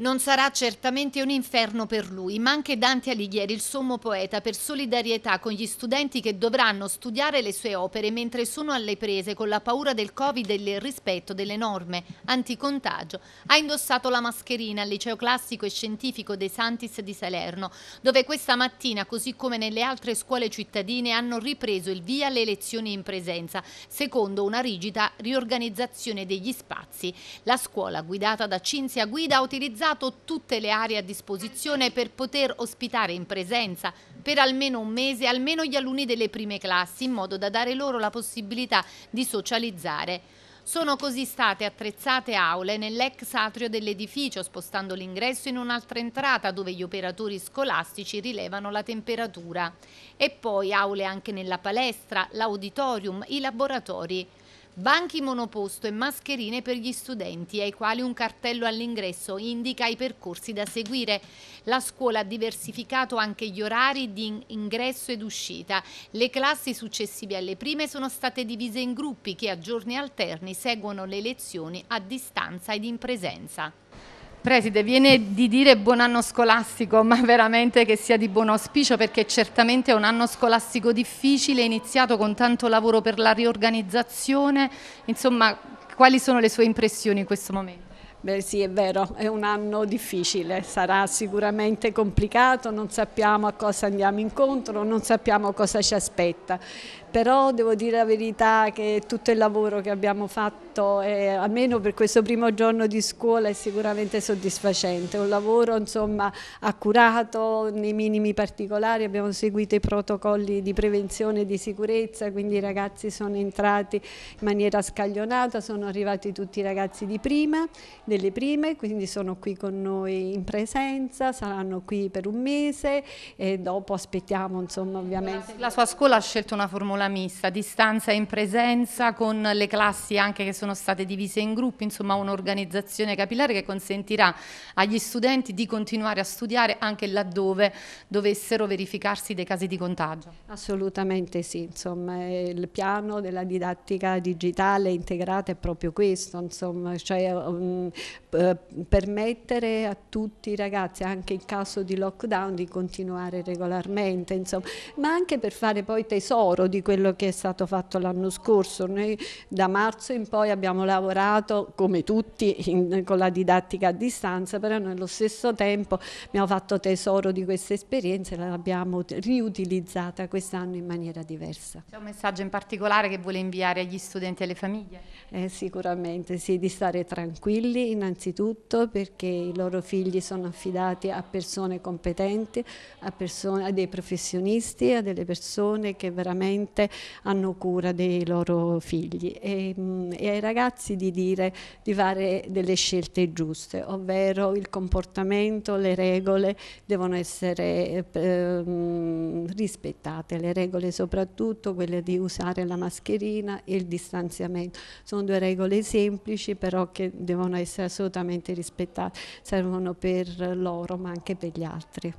Non sarà certamente un inferno per lui, ma anche Dante Alighieri, il sommo poeta, per solidarietà con gli studenti che dovranno studiare le sue opere mentre sono alle prese con la paura del Covid e il rispetto delle norme anticontagio, ha indossato la mascherina al Liceo Classico e Scientifico De Santis di Salerno, dove questa mattina, così come nelle altre scuole cittadine, hanno ripreso il via alle lezioni in presenza, secondo una rigida riorganizzazione degli spazi. La scuola, guidata da Cinzia Guida, ha utilizzato utilizzato tutte le aree a disposizione per poter ospitare in presenza per almeno un mese almeno gli alunni delle prime classi in modo da dare loro la possibilità di socializzare. Sono così state attrezzate aule nell'ex atrio dell'edificio, spostando l'ingresso in un'altra entrata dove gli operatori scolastici rilevano la temperatura. E poi aule anche nella palestra, l'auditorium, i laboratori banchi monoposto e mascherine per gli studenti, ai quali un cartello all'ingresso indica i percorsi da seguire. La scuola ha diversificato anche gli orari di ingresso ed uscita. Le classi successive alle prime sono state divise in gruppi che a giorni alterni seguono le lezioni a distanza ed in presenza. Preside, viene di dire buon anno scolastico, ma veramente che sia di buon auspicio perché certamente è un anno scolastico difficile, iniziato con tanto lavoro per la riorganizzazione. Insomma, quali sono le sue impressioni in questo momento? Beh, sì, è vero, è un anno difficile, sarà sicuramente complicato, non sappiamo a cosa andiamo incontro, non sappiamo cosa ci aspetta, però devo dire la verità che tutto il lavoro che abbiamo fatto, è, almeno per questo primo giorno di scuola, è sicuramente soddisfacente, un lavoro insomma, accurato nei minimi particolari, abbiamo seguito i protocolli di prevenzione e di sicurezza, quindi i ragazzi sono entrati in maniera scaglionata, sono arrivati tutti i ragazzi di prima delle prime, quindi sono qui con noi in presenza, saranno qui per un mese e dopo aspettiamo insomma ovviamente. La sua scuola ha scelto una formula mista, distanza in presenza con le classi anche che sono state divise in gruppi, insomma un'organizzazione capillare che consentirà agli studenti di continuare a studiare anche laddove dovessero verificarsi dei casi di contagio. Assolutamente sì, insomma il piano della didattica digitale integrata è proprio questo, insomma, cioè, um, eh, permettere a tutti i ragazzi, anche in caso di lockdown, di continuare regolarmente, insomma. ma anche per fare poi tesoro di quello che è stato fatto l'anno scorso. Noi da marzo in poi abbiamo lavorato, come tutti, in, con la didattica a distanza, però nello stesso tempo abbiamo fatto tesoro di questa esperienza e l'abbiamo riutilizzata quest'anno in maniera diversa. C'è un messaggio in particolare che vuole inviare agli studenti e alle famiglie? Eh, sicuramente sì, di stare tranquilli innanzitutto perché i loro figli sono affidati a persone competenti, a, persone, a dei professionisti, a delle persone che veramente hanno cura dei loro figli e, mm, e ai ragazzi di, dire, di fare delle scelte giuste, ovvero il comportamento, le regole devono essere eh, mm, rispettate, le regole soprattutto quelle di usare la mascherina e il distanziamento. Sono due regole semplici però che devono essere essere assolutamente rispettate, servono per loro ma anche per gli altri.